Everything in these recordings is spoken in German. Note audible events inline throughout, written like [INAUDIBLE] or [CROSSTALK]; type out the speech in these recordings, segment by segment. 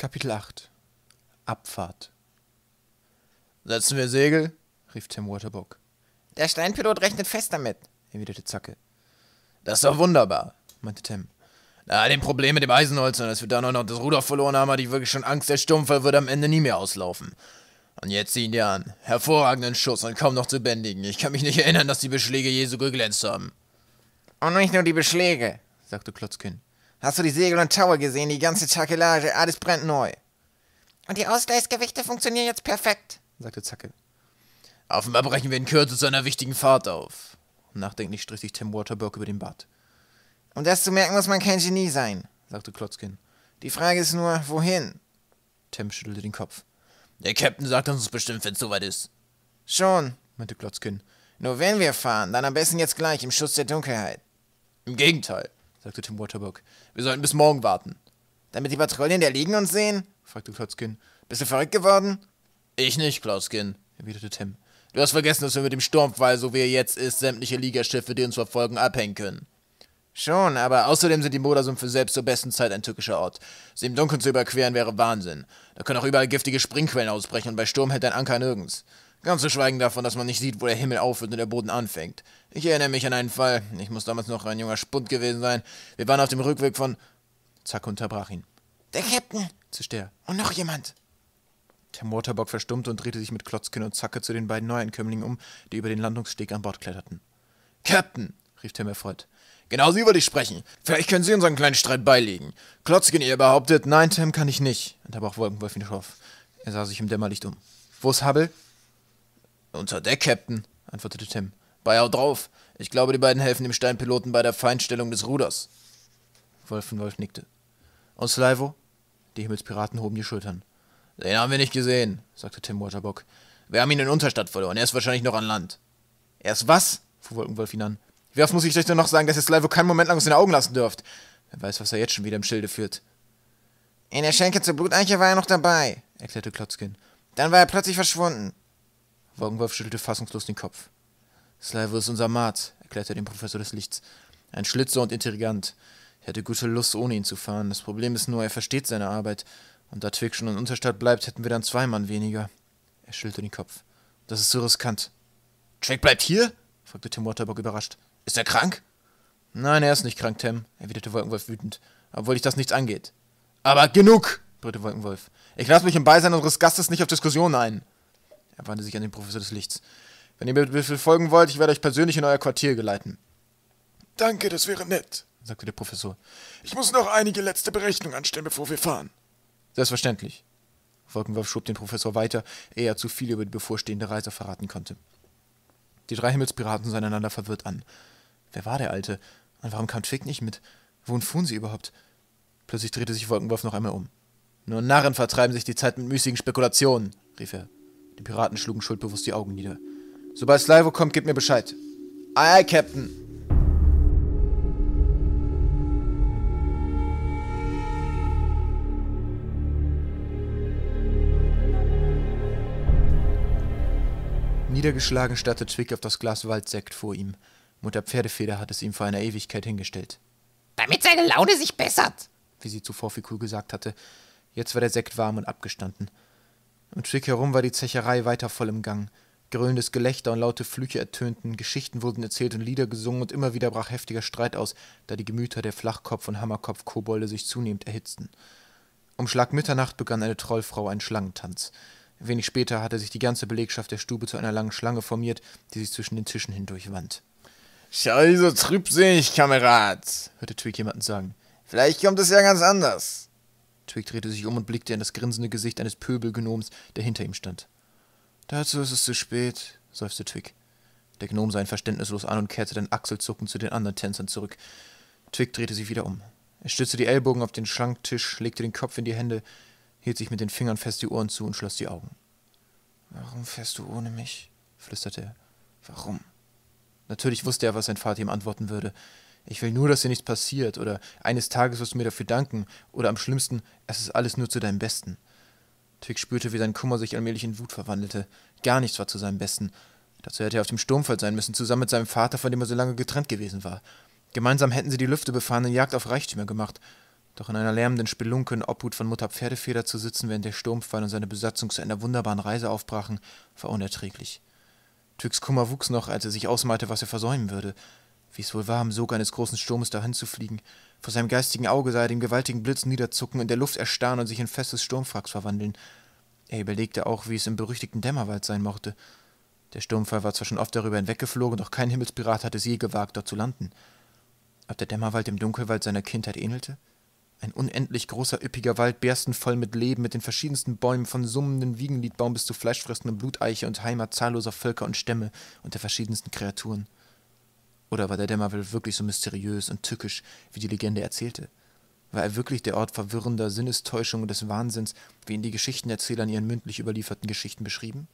Kapitel 8 Abfahrt Setzen wir Segel? rief Tim Waterbock. Der Steinpilot rechnet fest damit, erwiderte Zacke. Das ist doch wunderbar, meinte Tim. Na, dem Problem mit dem Eisenholz und als wir da noch das Ruder verloren haben, hatte ich wirklich schon Angst, der Stumpfer würde am Ende nie mehr auslaufen. Und jetzt sieh ihn dir an. Hervorragenden Schuss und kaum noch zu bändigen. Ich kann mich nicht erinnern, dass die Beschläge je so geglänzt haben. Und nicht nur die Beschläge, sagte Klotzkin. Hast du die Segel und Tower gesehen? Die ganze Takelage, alles brennt neu. Und die Ausgleichsgewichte funktionieren jetzt perfekt, sagte Zacke. Offenbar brechen wir in Kürze zu einer wichtigen Fahrt auf. Nachdenklich strich sich Tim Waterberg über den Bart. Um das zu merken, muss man kein Genie sein, sagte Klotzkin. Die Frage ist nur, wohin? Tim schüttelte den Kopf. Der Captain sagt uns bestimmt, wenn es soweit ist. Schon, meinte Klotzkin. Nur wenn wir fahren, dann am besten jetzt gleich im Schutz der Dunkelheit. Im Gegenteil sagte Tim Waterbuck. Wir sollten bis morgen warten. Damit die Patrouillen der Liegen uns sehen? fragte Klotzkin. Bist du verrückt geworden? Ich nicht, Klotzkin, erwiderte Tim. Du hast vergessen, dass wir mit dem Sturmfall, so wie er jetzt ist, sämtliche Ligaschiffe, die uns verfolgen, abhängen können. Schon, aber außerdem sind die Modersumpfe selbst zur besten Zeit ein tückischer Ort. Sie im Dunkeln zu überqueren wäre Wahnsinn. Da können auch überall giftige Springquellen ausbrechen und bei Sturm hält ein Anker nirgends. Ganz zu schweigen davon, dass man nicht sieht, wo der Himmel aufhört und der Boden anfängt. Ich erinnere mich an einen Fall. Ich muss damals noch ein junger Spund gewesen sein. Wir waren auf dem Rückweg von. Zack unterbrach ihn. Der Captain, zischte er. Und noch jemand. Der Mortarbock verstummte und drehte sich mit Klotzkin und Zacke zu den beiden Neuankömmlingen um, die über den Landungssteg an Bord kletterten. Captain, rief Tim erfreut. Genau Sie würde ich sprechen. Vielleicht können Sie unseren kleinen Streit beilegen. Klotzkin, ihr behauptet, nein, Tim kann ich nicht. unterbrach Wolkenwolf ihn schroff. Er sah sich im Dämmerlicht um. Wo ist Hubble? Unter Deck, Captain, antwortete Tim. Bei Hau drauf. Ich glaube, die beiden helfen dem Steinpiloten bei der Feinstellung des Ruders. Wolfenwolf nickte. Und Slivo? Die Himmelspiraten hoben die Schultern. Den haben wir nicht gesehen, sagte Tim Waterbock. Wir haben ihn in Unterstadt verloren. Er ist wahrscheinlich noch an Land. Er ist was? fuhr Wolkenwolf ihn an. Wie oft muss ich euch denn noch sagen, dass ihr Slivo keinen Moment lang aus den Augen lassen dürft? Wer weiß, was er jetzt schon wieder im Schilde führt. In der Schenke zur Bluteiche war er noch dabei, erklärte Klotzkin. Dann war er plötzlich verschwunden. Wolkenwolf schüttelte fassungslos den Kopf. Slivo ist unser Mat, erklärte dem Professor des Lichts. Ein Schlitzer und intrigant. Ich hätte gute Lust, ohne ihn zu fahren. Das Problem ist nur, er versteht seine Arbeit. Und da Twig schon in Unterstadt bleibt, hätten wir dann zwei Mann weniger. Er schüttelte den Kopf. Das ist zu so riskant. Twig bleibt hier? fragte Tim Waterbock überrascht. Ist er krank? Nein, er ist nicht krank, Tim, erwiderte Wolkenwolf wütend. Obwohl dich das nichts angeht. Aber genug! brüllte Wolkenwolf. Ich lasse mich im Beisein unseres Gastes nicht auf Diskussionen ein. Er wandte sich an den Professor des Lichts. Wenn ihr mir folgen wollt, ich werde euch persönlich in euer Quartier geleiten. Danke, das wäre nett, sagte der Professor. Ich muss noch einige letzte Berechnungen anstellen, bevor wir fahren. Selbstverständlich. Wolkenwurf schob den Professor weiter, ehe er zu viel über die bevorstehende Reise verraten konnte. Die drei Himmelspiraten sahen einander verwirrt an. Wer war der Alte? Und warum kam Twig nicht mit? Wohin fuhren sie überhaupt? Plötzlich drehte sich Wolkenwurf noch einmal um. Nur Narren vertreiben sich die Zeit mit müßigen Spekulationen, rief er. Die Piraten schlugen schuldbewusst die Augen nieder. Sobald Slivo kommt, gib mir Bescheid. Aye, aye, Captain. Niedergeschlagen starrte Twig auf das Glas Waldsekt vor ihm. Mutter Pferdefeder hat es ihm vor einer Ewigkeit hingestellt. Damit seine Laune sich bessert, wie sie zuvor Fikul gesagt hatte. Jetzt war der Sekt warm und abgestanden. Um Twig herum war die Zecherei weiter voll im Gang. Gröhlendes Gelächter und laute Flüche ertönten, Geschichten wurden erzählt und Lieder gesungen, und immer wieder brach heftiger Streit aus, da die Gemüter der Flachkopf- und Hammerkopf-Kobolde sich zunehmend erhitzten. Um Schlag Mitternacht begann eine Trollfrau einen Schlangentanz. Wenig später hatte sich die ganze Belegschaft der Stube zu einer langen Schlange formiert, die sich zwischen den Tischen hindurchwand. wand. Schau diese trübsinnig, Kamerad, hörte Twig jemanden sagen. Vielleicht kommt es ja ganz anders. Twig drehte sich um und blickte in das grinsende Gesicht eines Pöbelgenoms, der hinter ihm stand. Dazu ist es zu spät, seufzte Twig. Der Gnome sah ihn verständnislos an und kehrte dann achselzuckend zu den anderen Tänzern zurück. Twig drehte sich wieder um. Er stützte die Ellbogen auf den Schranktisch, legte den Kopf in die Hände, hielt sich mit den Fingern fest die Ohren zu und schloss die Augen. Warum fährst du ohne mich? flüsterte er. Warum? Natürlich wusste er, was sein Vater ihm antworten würde. Ich will nur, dass dir nichts passiert, oder eines Tages wirst du mir dafür danken, oder am schlimmsten, es ist alles nur zu deinem Besten. Twig spürte, wie sein Kummer sich allmählich in Wut verwandelte. Gar nichts war zu seinem Besten. Dazu hätte er auf dem Sturmfeld sein müssen, zusammen mit seinem Vater, von dem er so lange getrennt gewesen war. Gemeinsam hätten sie die Lüfte befahren und Jagd auf Reichtümer gemacht. Doch in einer lärmenden Spelunke in Obhut von Mutter Pferdefeder zu sitzen, während der Sturmfall und seine Besatzung zu einer wunderbaren Reise aufbrachen, war unerträglich. Tücks Kummer wuchs noch, als er sich ausmalte, was er versäumen würde. Wie es wohl war, im Sog eines großen Sturmes dahin zu fliegen, vor seinem geistigen Auge sah er den gewaltigen Blitz niederzucken, in der Luft erstarren und sich in festes Sturmwracks verwandeln. Er überlegte auch, wie es im berüchtigten Dämmerwald sein mochte. Der Sturmfall war zwar schon oft darüber hinweggeflogen, doch kein Himmelspirat hatte es je gewagt, dort zu landen. Ob der Dämmerwald dem Dunkelwald seiner Kindheit ähnelte? Ein unendlich großer, üppiger Wald, berstenvoll mit Leben, mit den verschiedensten Bäumen, von summenden Wiegenliedbaum bis zu fleischfressenden Bluteiche und Heimat zahlloser Völker und Stämme und der verschiedensten Kreaturen. Oder war der Dämmerwolf wirklich so mysteriös und tückisch, wie die Legende erzählte? War er wirklich der Ort verwirrender Sinnestäuschung und des Wahnsinns, wie ihn die Geschichtenerzähler in ihren mündlich überlieferten Geschichten beschrieben?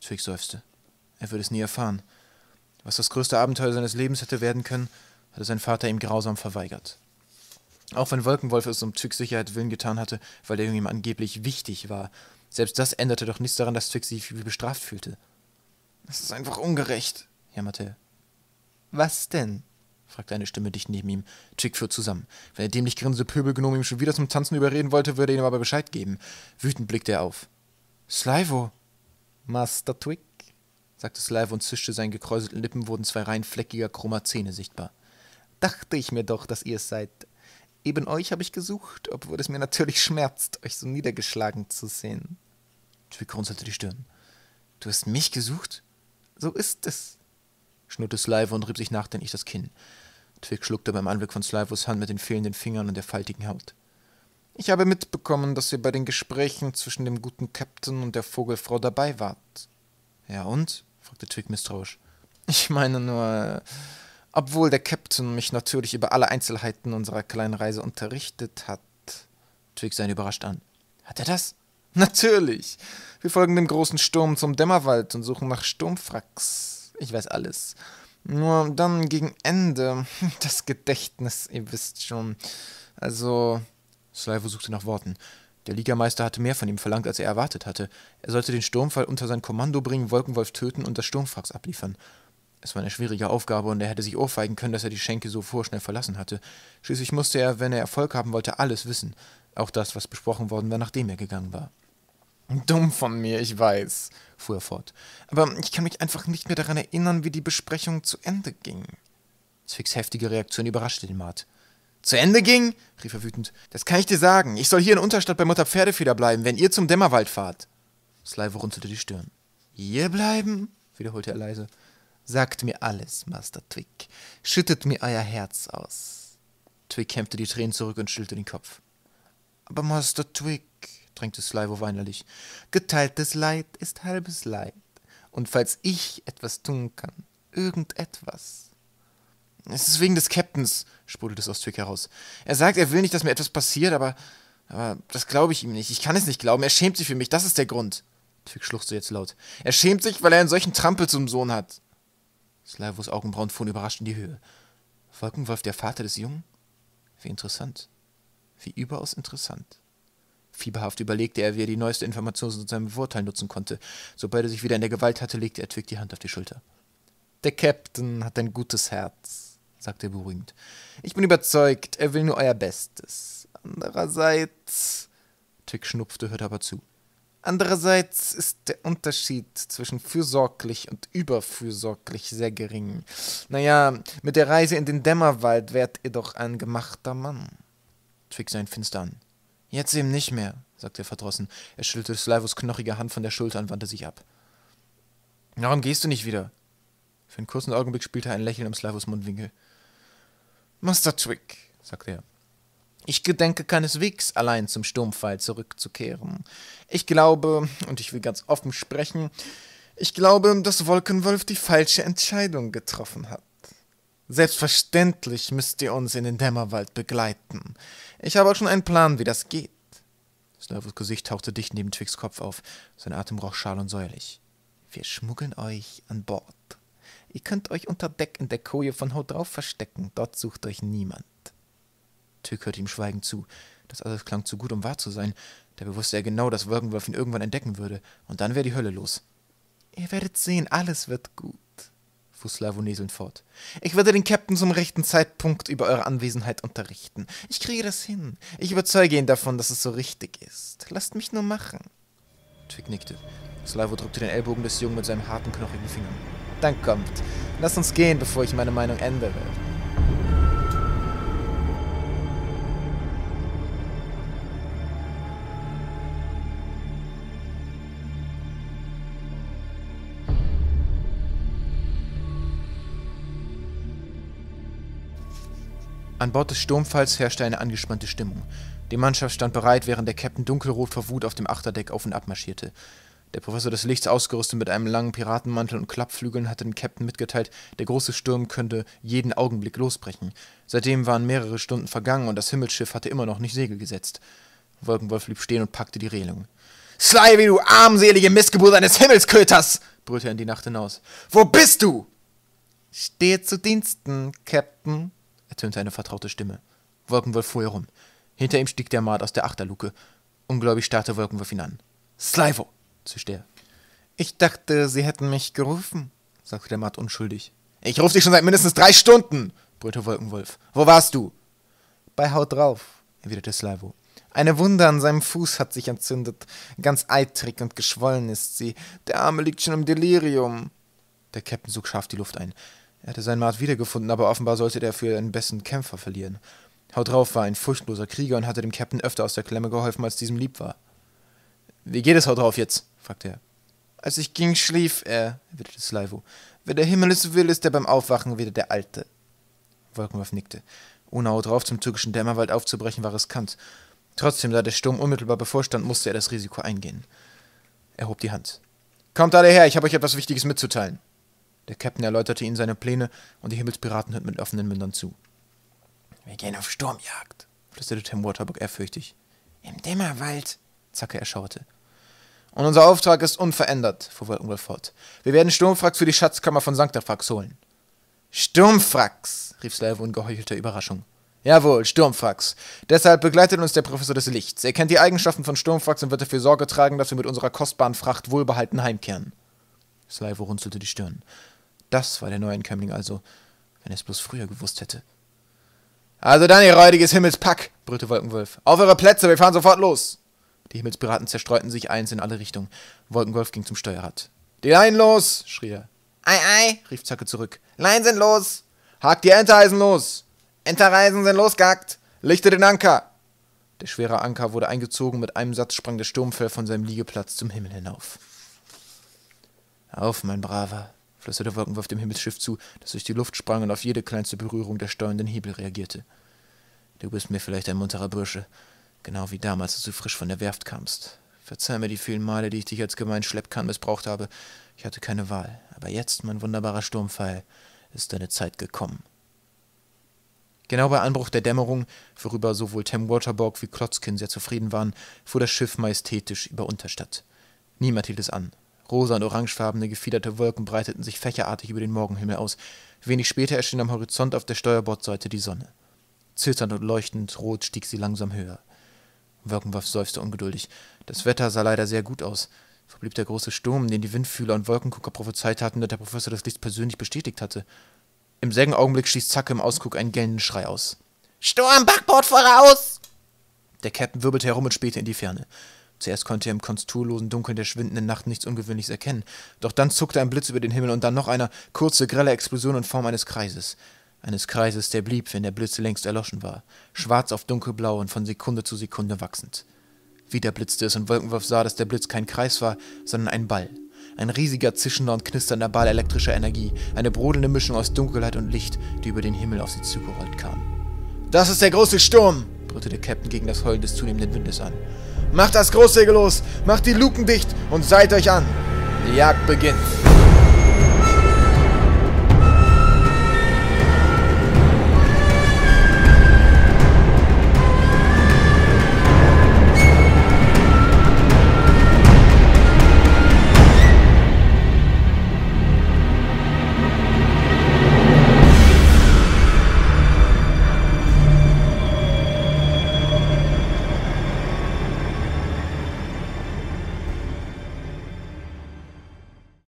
Twig seufzte. Er würde es nie erfahren. Was das größte Abenteuer seines Lebens hätte werden können, hatte sein Vater ihm grausam verweigert. Auch wenn Wolkenwolf es um Twigs Sicherheit willen getan hatte, weil der Junge ihm angeblich wichtig war, selbst das änderte doch nichts daran, dass Twig sich wie bestraft fühlte. Es ist einfach ungerecht, jammerte er. Was denn? fragte eine Stimme dicht neben ihm. Twig fuhr zusammen. Wenn der dämlich grinsende Pöbelgnome ihm schon wieder zum Tanzen überreden wollte, würde er ihm aber Bescheid geben. Wütend blickte er auf. Slivo! Master Twig, sagte Slivo und zischte, seinen gekräuselten Lippen wurden zwei Reihen fleckiger, krummer Zähne sichtbar. Dachte ich mir doch, dass ihr es seid. Eben euch habe ich gesucht, obwohl es mir natürlich schmerzt, euch so niedergeschlagen zu sehen. Twig runzelte die Stirn. Du hast mich gesucht? So ist es schnurrte Slivo und rieb sich nachdenklich das Kinn. Twig schluckte beim Anblick von Slivos Hand mit den fehlenden Fingern und der faltigen Haut. Ich habe mitbekommen, dass ihr bei den Gesprächen zwischen dem guten Captain und der Vogelfrau dabei wart. Ja und? fragte Twig misstrauisch. Ich meine nur, äh, obwohl der Captain mich natürlich über alle Einzelheiten unserer kleinen Reise unterrichtet hat. Twig sah ihn überrascht an. Hat er das? Natürlich. Wir folgen dem großen Sturm zum Dämmerwald und suchen nach Sturmfracks ich weiß alles. Nur dann gegen Ende, [LAUGHS] das Gedächtnis, ihr wisst schon. Also, Slivo suchte nach Worten. Der Ligameister hatte mehr von ihm verlangt, als er erwartet hatte. Er sollte den Sturmfall unter sein Kommando bringen, Wolkenwolf töten und das Sturmfrax abliefern. Es war eine schwierige Aufgabe und er hätte sich ohrfeigen können, dass er die Schenke so vorschnell verlassen hatte. Schließlich musste er, wenn er Erfolg haben wollte, alles wissen. Auch das, was besprochen worden war, nachdem er gegangen war. Dumm von mir, ich weiß, fuhr er fort. Aber ich kann mich einfach nicht mehr daran erinnern, wie die Besprechung zu Ende ging. Zwicks heftige Reaktion überraschte den Mart. Zu Ende ging? rief er wütend. Das kann ich dir sagen. Ich soll hier in Unterstadt bei Mutter Pferdefeder bleiben, wenn ihr zum Dämmerwald fahrt. Slivo runzelte die Stirn. Hier bleiben? wiederholte er leise. Sagt mir alles, Master Twig. Schüttet mir euer Herz aus. Twig kämpfte die Tränen zurück und schüttelte den Kopf. Aber Master Twig, drängte Slivo weinerlich. Geteiltes Leid ist halbes Leid. Und falls ich etwas tun kann, irgendetwas. Es ist wegen des Captains, sprudelte es aus Twig heraus. Er sagt, er will nicht, dass mir etwas passiert, aber, aber das glaube ich ihm nicht. Ich kann es nicht glauben. Er schämt sich für mich. Das ist der Grund. Twig schluchzte jetzt laut. Er schämt sich, weil er einen solchen Trampel zum Sohn hat. Slavos Augenbrauen fuhren überrascht in die Höhe. Wolkenwolf, der Vater des Jungen? Wie interessant. Wie überaus interessant. Fieberhaft überlegte er, wie er die neueste Information zu seinem Vorteil nutzen konnte. Sobald er sich wieder in der Gewalt hatte, legte er Twig die Hand auf die Schulter. Der Captain hat ein gutes Herz, sagte er beruhigend. Ich bin überzeugt, er will nur euer Bestes. Andererseits... Twig schnupfte, hörte aber zu. Andererseits ist der Unterschied zwischen fürsorglich und überfürsorglich sehr gering. Naja, mit der Reise in den Dämmerwald wärt ihr doch ein gemachter Mann. Twig sah ihn finster an. Jetzt eben nicht mehr, sagte er verdrossen. Er schüttelte Slavos knochige Hand von der Schulter und wandte sich ab. Warum gehst du nicht wieder? Für einen kurzen Augenblick spielte ein Lächeln um Slavos Mundwinkel. Master Twig, sagte er. Ich gedenke keineswegs allein zum Sturmfall zurückzukehren. Ich glaube, und ich will ganz offen sprechen, ich glaube, dass Wolkenwolf die falsche Entscheidung getroffen hat. Selbstverständlich müsst ihr uns in den Dämmerwald begleiten. Ich habe auch schon einen Plan, wie das geht. Slavos Gesicht tauchte dicht neben Twix Kopf auf. Sein Atem roch schal und säuerlich. Wir schmuggeln euch an Bord. Ihr könnt euch unter Deck in der Koje von Haut drauf verstecken. Dort sucht euch niemand. Tyk hörte ihm schweigend zu. Das alles klang zu gut, um wahr zu sein. Da wusste er genau, dass Wolkenwolf ihn irgendwann entdecken würde. Und dann wäre die Hölle los. Ihr werdet sehen, alles wird gut fuhr Slavoneseln fort. Ich werde den Captain zum rechten Zeitpunkt über eure Anwesenheit unterrichten. Ich kriege das hin. Ich überzeuge ihn davon, dass es so richtig ist. Lasst mich nur machen. Twig nickte. Slavo drückte den Ellbogen des Jungen mit seinem harten, knochigen Finger. Dann kommt. Lasst uns gehen, bevor ich meine Meinung ändere. An Bord des Sturmfalls herrschte eine angespannte Stimmung. Die Mannschaft stand bereit, während der Captain dunkelrot vor Wut auf dem Achterdeck auf und ab marschierte. Der Professor des Lichts, ausgerüstet mit einem langen Piratenmantel und Klappflügeln, hatte dem Captain mitgeteilt, der große Sturm könnte jeden Augenblick losbrechen. Seitdem waren mehrere Stunden vergangen und das Himmelsschiff hatte immer noch nicht Segel gesetzt. Wolkenwolf blieb stehen und packte die Reling. Sly, wie du armselige Missgeburt eines Himmelsköters! brüllte er in die Nacht hinaus. Wo bist du? Stehe zu Diensten, Captain, ertönte eine vertraute Stimme. Wolkenwolf fuhr herum. Hinter ihm stieg der Mart aus der Achterluke. Ungläubig starrte Wolkenwolf ihn an. Slivo! zischte er. Ich dachte, Sie hätten mich gerufen, sagte der Mart unschuldig. Ich rufe dich schon seit mindestens drei Stunden, brüllte Wolkenwolf. Wo warst du? Bei Haut drauf, erwiderte Slivo. Eine Wunde an seinem Fuß hat sich entzündet. Ganz eitrig und geschwollen ist sie. Der Arme liegt schon im Delirium. Der Captain zog scharf die Luft ein. Er hatte seinen Mart wiedergefunden, aber offenbar sollte er für einen besten Kämpfer verlieren. Haut drauf war ein furchtloser Krieger und hatte dem Captain öfter aus der Klemme geholfen, als diesem lieb war. Wie geht es Haut drauf jetzt? fragte er. Als ich ging, schlief er, erwiderte Slivo. Wer der Himmel es will, ist er beim Aufwachen wieder der Alte. Wolkenwurf nickte. Ohne Haut drauf zum türkischen Dämmerwald aufzubrechen, war riskant. Trotzdem, da der Sturm unmittelbar bevorstand, musste er das Risiko eingehen. Er hob die Hand. Kommt alle her, ich habe euch etwas Wichtiges mitzuteilen. Der Captain erläuterte ihnen seine Pläne und die Himmelspiraten hörten mit offenen Mündern zu. Wir gehen auf Sturmjagd, flüsterte Tim Waterbuck ehrfürchtig. Im Dämmerwald, Zacke erschauerte. Und unser Auftrag ist unverändert, fuhr Wolkenwolf fort. Wir werden Sturmfrax für die Schatzkammer von Sanctafax holen. Sturmfrax, rief Slive in geheuchelter Überraschung. Jawohl, Sturmfax. Deshalb begleitet uns der Professor des Lichts. Er kennt die Eigenschaften von Sturmfax und wird dafür Sorge tragen, dass wir mit unserer kostbaren Fracht wohlbehalten heimkehren. Slivo runzelte die Stirn. Das war der Neuankömmling also, wenn er es bloß früher gewusst hätte. Also dann, ihr räudiges Himmelspack, brüllte Wolkenwolf. Auf eure Plätze, wir fahren sofort los. Die Himmelspiraten zerstreuten sich eins in alle Richtungen. Wolkenwolf ging zum Steuerrad. Die Leinen los, schrie er. Ei, ei, rief Zacke zurück. Leinen sind los. Hakt die Entereisen los. Entereisen sind losgehackt. Lichte den Anker. Der schwere Anker wurde eingezogen, mit einem Satz sprang der Sturmfell von seinem Liegeplatz zum Himmel hinauf. Auf, mein Braver, flüsterte Wolkenwurf dem Himmelsschiff zu, das durch die Luft sprang und auf jede kleinste Berührung der steuernden Hebel reagierte. Du bist mir vielleicht ein munterer Bursche, genau wie damals, als du frisch von der Werft kamst. Verzeih mir die vielen Male, die ich dich als gemeinen Schleppkahn missbraucht habe. Ich hatte keine Wahl. Aber jetzt, mein wunderbarer Sturmpfeil, ist deine Zeit gekommen. Genau bei Anbruch der Dämmerung, worüber sowohl Tam Waterborg wie Klotzkin sehr zufrieden waren, fuhr das Schiff majestätisch über Unterstadt. Niemand hielt es an, Rosa und orangefarbene gefiederte Wolken breiteten sich fächerartig über den Morgenhimmel aus. Wenig später erschien am Horizont auf der Steuerbordseite die Sonne. Zitternd und leuchtend rot stieg sie langsam höher. Wolkenwolf seufzte ungeduldig. Das Wetter sah leider sehr gut aus. Verblieb der große Sturm, den die Windfühler und Wolkengucker prophezeit hatten und der Professor das Licht persönlich bestätigt hatte. Im selben Augenblick stieß Zacke im Ausguck einen gellenden Schrei aus. Sturm, Backbord voraus! Der Captain wirbelte herum und spähte in die Ferne. Zuerst konnte er im konsturlosen Dunkeln der schwindenden Nacht nichts Ungewöhnliches erkennen, doch dann zuckte ein Blitz über den Himmel und dann noch eine kurze, grelle Explosion in Form eines Kreises. Eines Kreises, der blieb, wenn der Blitz längst erloschen war, schwarz auf dunkelblau und von Sekunde zu Sekunde wachsend. Wieder blitzte es und Wolkenwurf sah, dass der Blitz kein Kreis war, sondern ein Ball. Ein riesiger, zischender und knisternder Ball elektrischer Energie, eine brodelnde Mischung aus Dunkelheit und Licht, die über den Himmel auf sie zugerollt kam. Das ist der große Sturm! brüllte der Captain gegen das Heulen des zunehmenden Windes an. Macht das Großsegel los, macht die Luken dicht und seid euch an. Die Jagd beginnt.